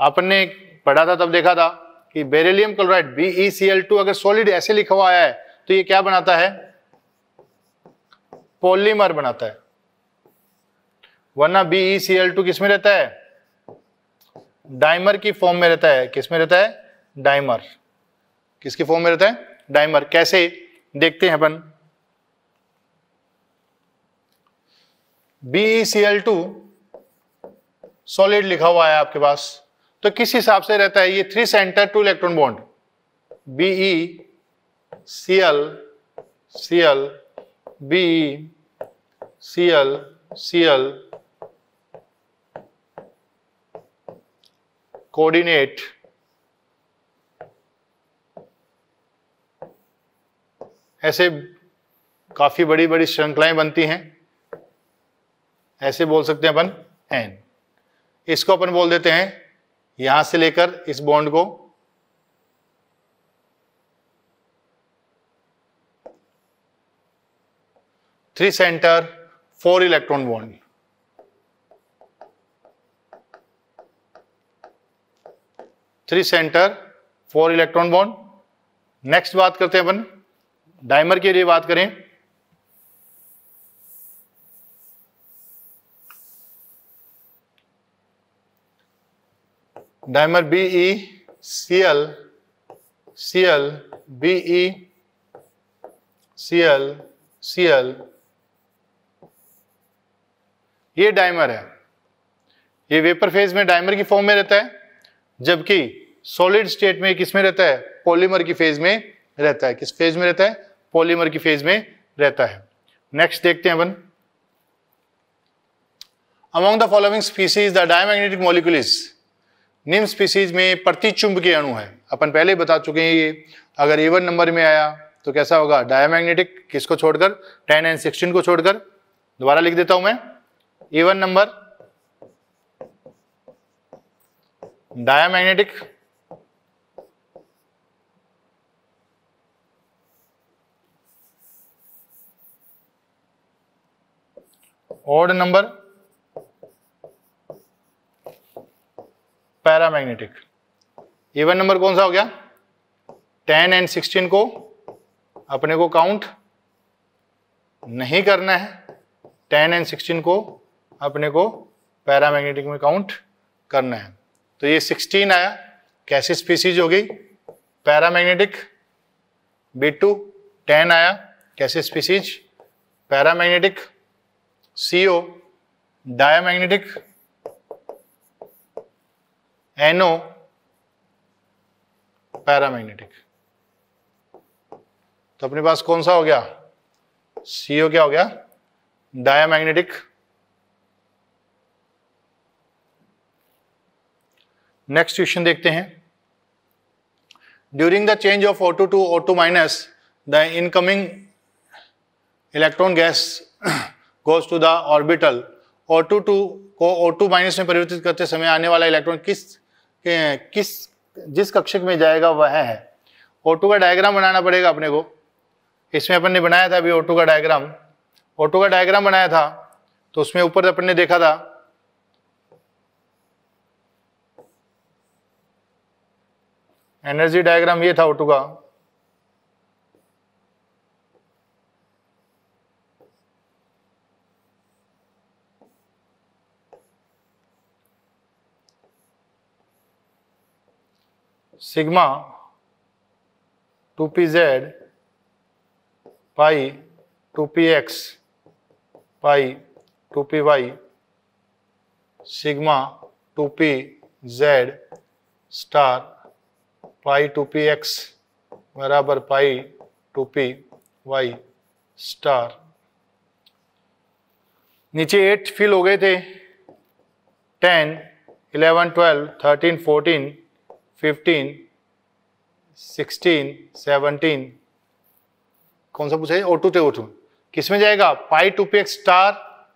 आपने पढ़ा था तब देखा था कि beryllium chloride B C L two अगर सॉलिड ऐसे लिखा हुआ है तो ये क्या बनाता है पॉलीमर बनाता है वरना B E C L two किसमें रहता है डाइमर की फॉर्म में रहता है किस में रहता है डाइमर किसकी फॉर्म में रहता है डाइमर कैसे देखते हैं अपन एल टू सॉलिड लिखा हुआ है आपके पास तो किस हिसाब से रहता है ये three centre two electron bond B E C L C L B E C L C L coordinate ऐसे काफी बड़ी बड़ी श्रृंखलाएं बनती हैं ऐसे बोल सकते हैं अपन एन इसको अपन बोल देते हैं यहां से लेकर इस बॉन्ड को three centre four electron bond three centre four electron bond next बात करते हैं अपन डाइमर के लिए बात करें dimer B E C L C L B E C L C L ये डायमर है ये वेपर फेज में डायमर की फॉर्म में रहता है जबकि सॉलिड स्टेट में किसमें रहता है पॉलीमर की फेज में रहता है किस फेज में रहता है पॉलीमर की फेज में रहता है नेक्स्ट देखते हैं अपन among the following species the diamagnetic molecules निम्न स्पीसीज में प्रतिचुंब के अणु है अपन पहले ही बता चुके हैं ये अगर एवन नंबर में आया तो कैसा होगा डायमैग्नेटिक किसको छोड़कर टेन एंड सिक्सटीन को छोड़कर दोबारा लिख देता हूं मैं even number diamagnetic odd number paramagnetic even number कौन सा हो गया टेन एंड सिक्सटीन को अपने को काउंट नहीं करना है टेन एंड सिक्सटीन को अपने को पैरामैग्नेटिक में काउंट करना है तो ये सिक्सटीन आया कैसी स्पीसीज हो गई पैरामैग्नेटिक बी टू टेन आया कैसी species paramagnetic CO diamagnetic NO paramagnetic तो अपने पास कौन सा हो गया सीओ क्या हो गया डायमैग्नेटिक नेक्स्ट क्वेश्चन देखते हैं during the change of O2 to O two minus the incoming electron gas goes to the orbital O2 two को O2 टू माइनस में परिवर्तित करते समय आने वाला इलेक्ट्रॉन किस किस जिस कक्षक में जाएगा वह है O2 का डायग्राम बनाना पड़ेगा अपने को इसमें अपन ने बनाया था अभी O2 का डायग्राम O2 का डायग्राम बनाया था तो उसमें ऊपर अपन ने देखा था एनर्जी डायग्राम ये था O2 का sigma two P Z pi two P X pi two P Y sigma two P Z star pi two P X बराबर pi two P Y star नीचे एट फिल हो गए थे ten eleven twelve thirteen fourteen fifteen sixteen seventeen कौन सा पूछा O two टे O two किस में जाएगा pi two P X star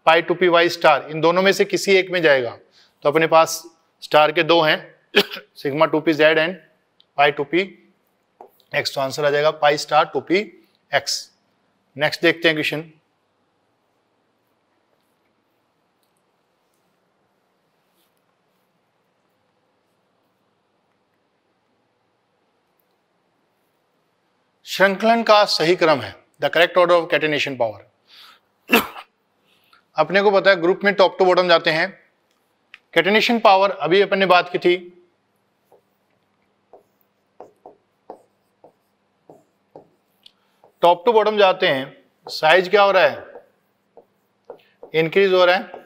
pi two P Y star इन दोनों में से किसी एक में जाएगा तो अपने पास स्टार के दो हैं [COUGHS] sigma two P Z and pi two P X तो आंसर आ जाएगा pi star two P X next देखते हैं क्वेश्चन श्रृंखलन का सही क्रम है the correct order of catenation power अपने को पता है ग्रुप में टॉप टू बॉटम जाते हैं कैटेनेशन पावर अभी अपन ने बात की थी टॉप टू बॉटम जाते हैं साइज क्या हो रहा है इंक्रीज हो रहा है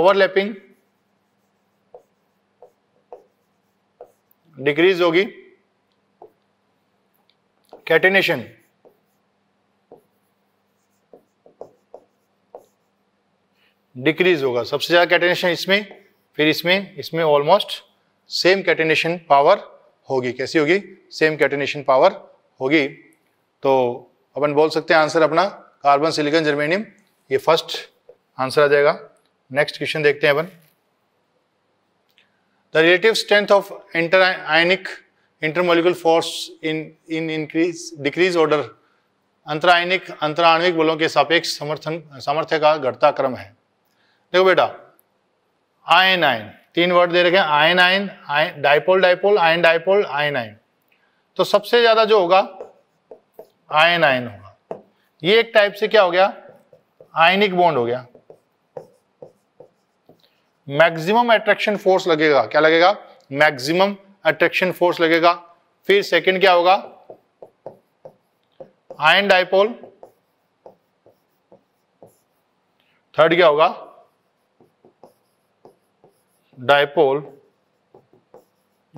ओवरलैपिंग डिक्रीज होगी कैटेनेशन डिक्रीज होगा सबसे ज़्यादा कैटेनेशन इसमें फिर इसमें इसमें ऑलमोस्ट सेम कैटेनेशन पावर होगी कैसी होगी सेम कैटेनेशन पावर होगी तो अपन बोल सकते हैं आंसर अपना कार्बन सिलिकॉन जर्मेनियम ये फर्स्ट आंसर आ जाएगा नेक्स्ट क्वेश्चन देखते हैं अपन the relative strength of inter ionic intermolecular force in in increase decrease order अंतरायनिक अंतराणविक बलों के सापेक्ष समर्थन सामर्थ्य का घटता क्रम है देखो बेटा आयन आयन तीन वर्ड दे रखे हैं ion ion ion dipole dipole ion dipole ion ion तो सबसे ज्यादा जो होगा आयन आयन होगा ये एक टाइप से क्या हो गया आयनिक बॉन्ड हो गया मैक्सिमम एट्रैक्शन फोर्स लगेगा क्या लगेगा मैक्सिमम अट्रैक्शन फोर्स लगेगा फिर सेकंड क्या होगा आयन डायपोल थर्ड क्या होगा डायपोल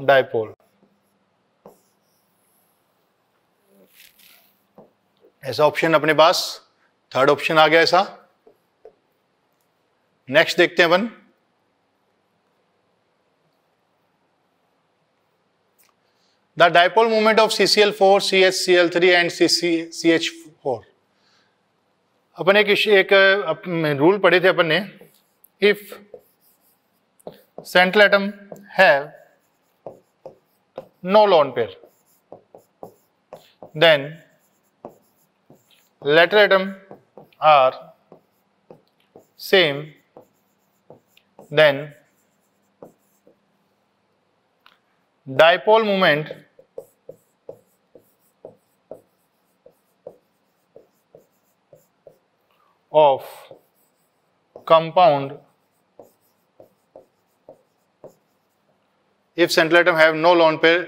डायपोल ऐसा ऑप्शन अपने पास थर्ड ऑप्शन आ गया ऐसा नेक्स्ट देखते हैं अपन the dipole movement of C C C L four H the dipole moment of C C and CCH4. अपने एक, एक रूल पढ़े थे अपन ने if central atom have no lone pair then lateral atom are same then dipole movement of compound if central atom have no lone pair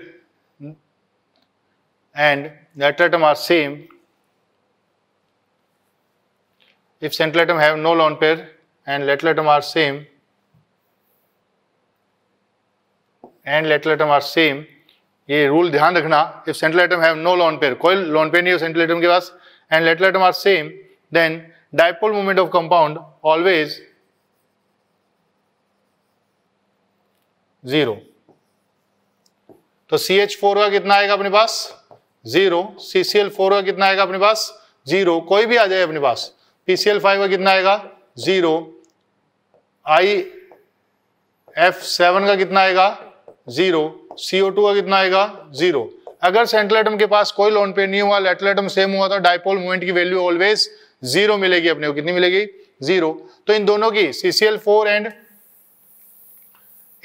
and lateral atom are same if central atom have no lone pair and lateral atom are same and lateral atom are same ये rule ध्यान रखना if central atom have no lone pair कोई lone pair नहीं हो central atom के पास and lateral atom are same then dipole moment of compound always 0 तो four का कितना आएगा अपने पास जीरो फोर का कितना आएगा अपने पास जीरो कोई भी आ जाए अपने पास फाइव का कितना आएगा जीरो आई एफ सेवन का कितना आएगा जीरो सीओ टू का कितना आएगा जीरो अगर सेंट्रल एटम के पास कोई लोन पेयर नहीं हुआ लेटल एटम सेम हुआ तो डायपोल मोमेंट की वैल्यू ऑलवेज जीरो मिलेगी अपने को कितनी मिलेगी जीरो तो इन दोनों की सीसीएल फोर एंड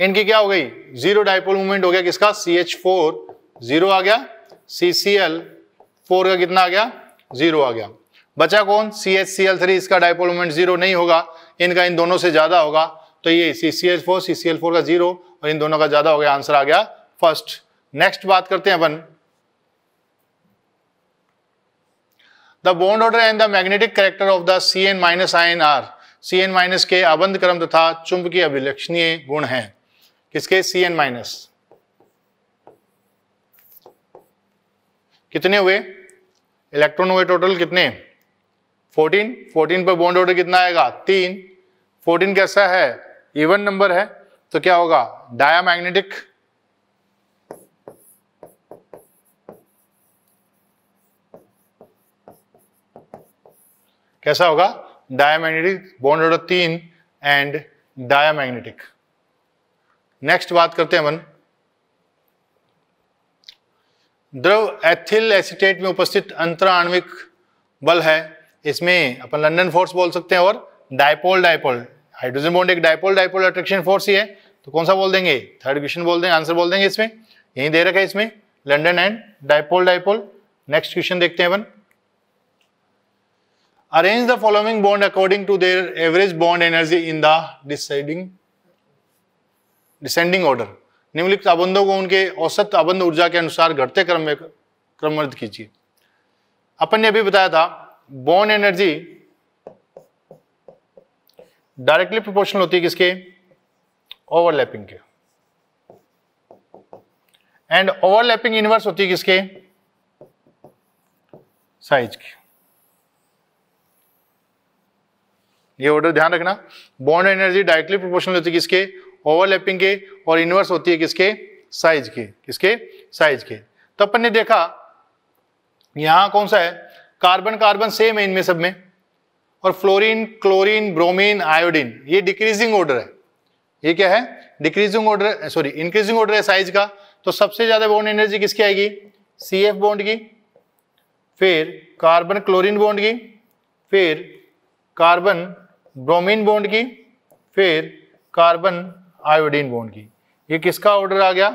इनकी क्या हो गई जीरो डायपोल मूवमेंट हो गया किसका सी एच फोर जीरो आ गया सीसीएल फोर का कितना आ गया जीरो आ गया बचा कौन C H C L three इसका डायपोल मूवमेंट जीरो नहीं होगा इनका इन दोनों से ज्यादा होगा तो ये C C L four C C L four का जीरो और इन दोनों का ज्यादा हो गया आंसर आ गया फर्स्ट नेक्स्ट बात करते हैं अपन The bond order and the magnetic character of the Cn minus ion are Cn minus के आबंध क्रम तथा चुंबकीय अभिलक्षणीय गुण हैं किसके Cn minus कितने हुए इलेक्ट्रॉन हुए टोटल कितने 14 14 पर बॉन्ड ऑर्डर कितना आएगा तीन 14 कैसा है इवन नंबर है तो क्या होगा डायामैग्नेटिक कैसा होगा डायमैग्नेटिक बॉन्ड ऑर्डर तीन एंड डायमैग्नेटिक नेक्स्ट बात करते हैं अपन द्रव एथिल एसिटेट में उपस्थित अंतराणविक बल है इसमें अपन लंडन फोर्स बोल सकते हैं और डायपोल डायपोल हाइड्रोजन बॉन्ड एक डायपोल डायपोल अट्रैक्शन फोर्स ही है तो कौन सा बोल देंगे थर्ड क्वेश्चन बोल देंगे आंसर बोल देंगे इसमें यही दे रखा है इसमें London and dipole dipole next question देखते हैं अपन arrange the following bond according to their average bond energy in the deciding descending order निम्नलिखित आबंधों को उनके औसत आबंध ऊर्जा के अनुसार घटते क्रम में क्रमबद्ध कीजिए अपन ने अभी बताया था बॉन्ड एनर्जी डायरेक्टली प्रोपोर्शनल होती है किसके ओवरलैपिंग के एंड ओवरलैपिंग इनवर्स होती है किसके साइज की ये ऑर्डर ध्यान रखना बॉन्ड एनर्जी डायरेक्टली प्रोपोर्शनल होती है किसके ओवरलैपिंग के और इनवर्स होती है किसके साइज के किसके साइज के तो अपन ने देखा यहां कौन सा है कार्बन कार्बन सेम है इनमें सब में और फ्लोरीन क्लोरीन ब्रोमीन आयोडीन ये डिक्रीजिंग ऑर्डर है ये क्या है decreasing order sorry increasing order है साइज का तो सबसे ज्यादा बॉन्ड एनर्जी किसकी आएगी सी एफ बॉन्ड की फिर कार्बन क्लोरीन बॉन्ड की फिर कार्बन ब्रोमीन बॉन्ड की फिर कार्बन आयोडीन बॉन्ड की ये किसका ऑर्डर आ गया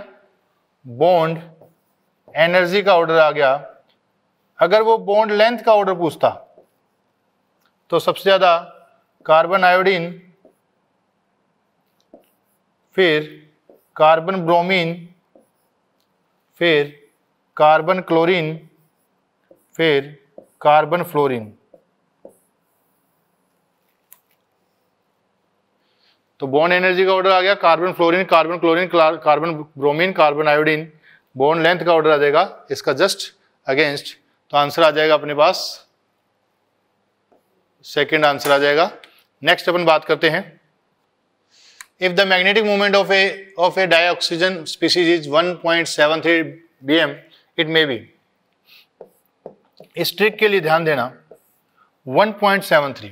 बॉन्ड एनर्जी का ऑर्डर आ गया अगर वो बॉन्ड लेंथ का ऑर्डर पूछता तो सबसे ज़्यादा कार्बन आयोडीन फिर कार्बन ब्रोमीन फिर कार्बन क्लोरीन फिर कार्बन फ्लोरीन तो बॉन्ड एनर्जी का ऑर्डर आ गया carbon fluorine carbon chlorine carbon bromine carbon iodine bond length का ऑर्डर आ जाएगा इसका जस्ट अगेंस्ट तो आंसर आ जाएगा अपने पास सेकेंड आंसर आ जाएगा नेक्स्ट अपन बात करते हैं if the magnetic movement of a of a dioxygen species is 1.73 M it may be इस ट्रिक के लिए ध्यान देना 1.73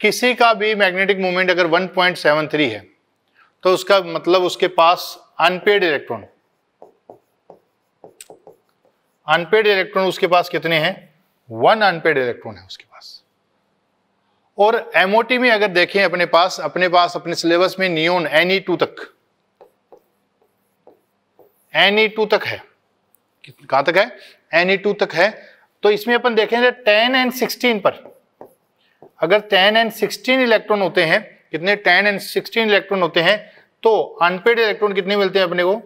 किसी का भी मैग्नेटिक मोमेंट अगर 1.73 है तो उसका मतलब उसके पास अनपेड इलेक्ट्रॉन अनपेड इलेक्ट्रॉन उसके पास कितने हैं वन अनपेड इलेक्ट्रॉन है उसके पास और एमओटी में अगर देखें अपने पास अपने पास अपने सिलेबस में नियोन एन टू तक एन टू e तक है कहां तक है एन टू e तक है तो इसमें अपन देखेंगे टेन एंड सिक्सटीन पर अगर टेन एंड सिक्सटीन इलेक्ट्रॉन होते हैं कितने टेन एंड सिक्सटीन इलेक्ट्रॉन होते हैं तो अनपेड इलेक्ट्रॉन कितने मिलते हैं अपने को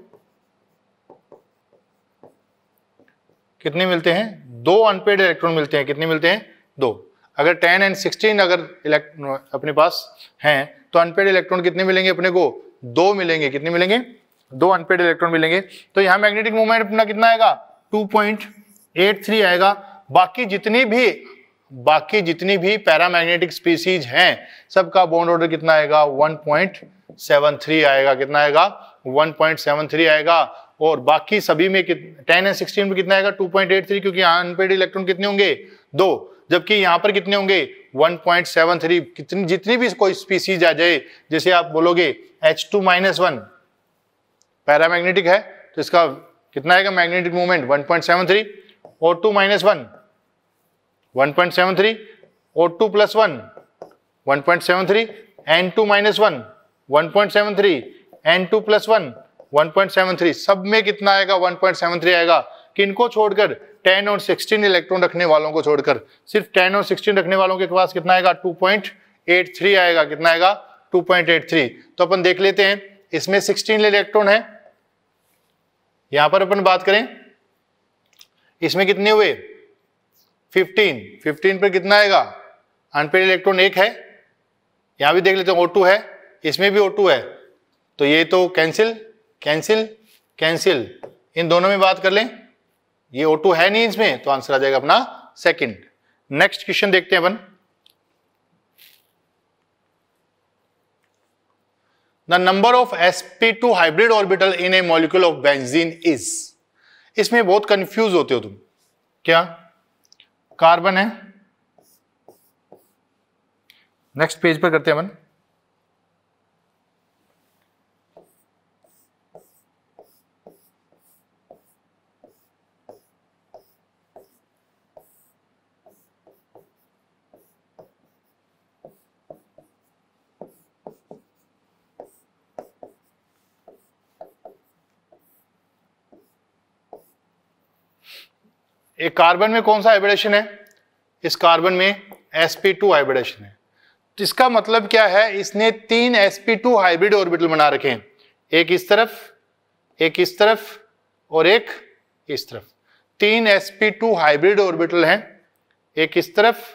कितने मिलते हैं दो अनपेड इलेक्ट्रॉन मिलते हैं कितने मिलते हैं दो अगर टेन एंड सिक्सटीन अगर इलेक्ट्रॉन अपने पास हैं तो अनपेड इलेक्ट्रॉन कितने मिलेंगे अपने को दो मिलेंगे कितने मिलेंगे दो अनपेड इलेक्ट्रॉन मिलेंगे तो यहां मैग्नेटिक मोमेंट अपना कितना आएगा 2.83 आएगा बाकी जितनी भी बाकी जितनी भी पैरामैग्नेटिक स्पीसीज हैं सबका बॉन्ड ऑर्डर कितना आएगा 1.73 आएगा कितना आएगा 1.73 आएगा और बाकी सभी में टेन एंड सिक्सटीन में कितना आएगा 2.83 क्योंकि अनपेड इलेक्ट्रॉन कितने होंगे दो जबकि यहां पर कितने होंगे 1.73 कितनी जितनी भी कोई स्पीसीज आ जाए जैसे आप बोलोगे H two minus one paramagnetic है तो इसका कितना आएगा मैग्नेटिक मूवमेंट 1.73 और two minus one one point seven three O two plus one one point seven three N two minus one one point seven three N two plus one one point seven three सब में कितना आएगा one point seven three आएगा किनको छोड़कर 10 और 16 electron रखने वालों को छोड़कर सिर्फ 10 और 16 रखने वालों के पास कितना आएगा 2.83 आएगा कितना आएगा 2.83 तो अपन देख लेते हैं इसमें 16 इलेक्ट्रॉन है यहां पर अपन बात करें इसमें कितने हुए फिफ्टीन फिफ्टीन पर कितना आएगा अनपेड इलेक्ट्रॉन एक है यहाँ भी देख लेते हैं O2 है इसमें भी O2 है तो ये तो कैंसिल कैंसिल कैंसिल इन दोनों में बात कर लें ये O2 है नहीं इसमें तो आंसर आ जाएगा अपना सेकंड नेक्स्ट क्वेश्चन देखते हैं अपन the number of sp2 hybrid orbital in a molecule of benzene is इसमें बहुत कंफ्यूज होते हो तुम क्या कार्बन है नेक्स्ट पेज पर करते हैं अपन एक कार्बन में कौन सा हाइब्रिडेशन है इस कार्बन में sp2 हाइब्रिडेशन है तो इसका मतलब क्या है इसने तीन sp2 हाइब्रिड ऑर्बिटल बना रखे हैं एक इस तरफ एक इस तरफ और एक इस तरफ तीन sp2 हाइब्रिड ऑर्बिटल हैं एक इस तरफ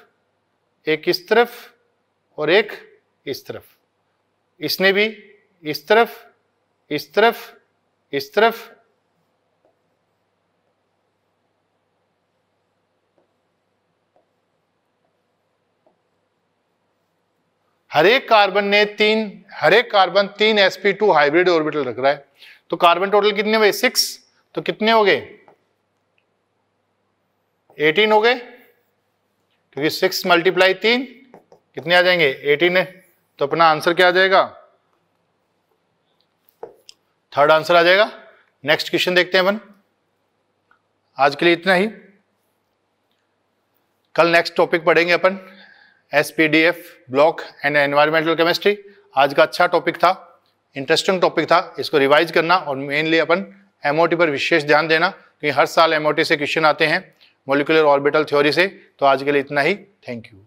एक इस तरफ और एक इस तरफ इसने भी इस तरफ इस तरफ इस तरफ हर एक कार्बन ने तीन हर एक कार्बन तीन sp2 हाइब्रिड ऑर्बिटल रख रहा है तो कार्बन टोटल कितने हुए सिक्स तो कितने हो गए एटीन हो गए क्योंकि सिक्स मल्टीप्लाई तीन कितने आ जाएंगे एटीन है तो अपना आंसर क्या आ जाएगा थर्ड आंसर आ जाएगा नेक्स्ट क्वेश्चन देखते हैं अपन आज के लिए इतना ही कल नेक्स्ट टॉपिक पढ़ेंगे अपन S P D F block and environmental chemistry आज का अच्छा टॉपिक था इंटरेस्टिंग टॉपिक था इसको रिवाइज करना और मेनली अपन एम पर विशेष ध्यान देना क्योंकि हर साल एम से क्वेश्चन आते हैं मोलिकुलर ऑर्बिटल थ्योरी से तो आज के लिए इतना ही थैंक यू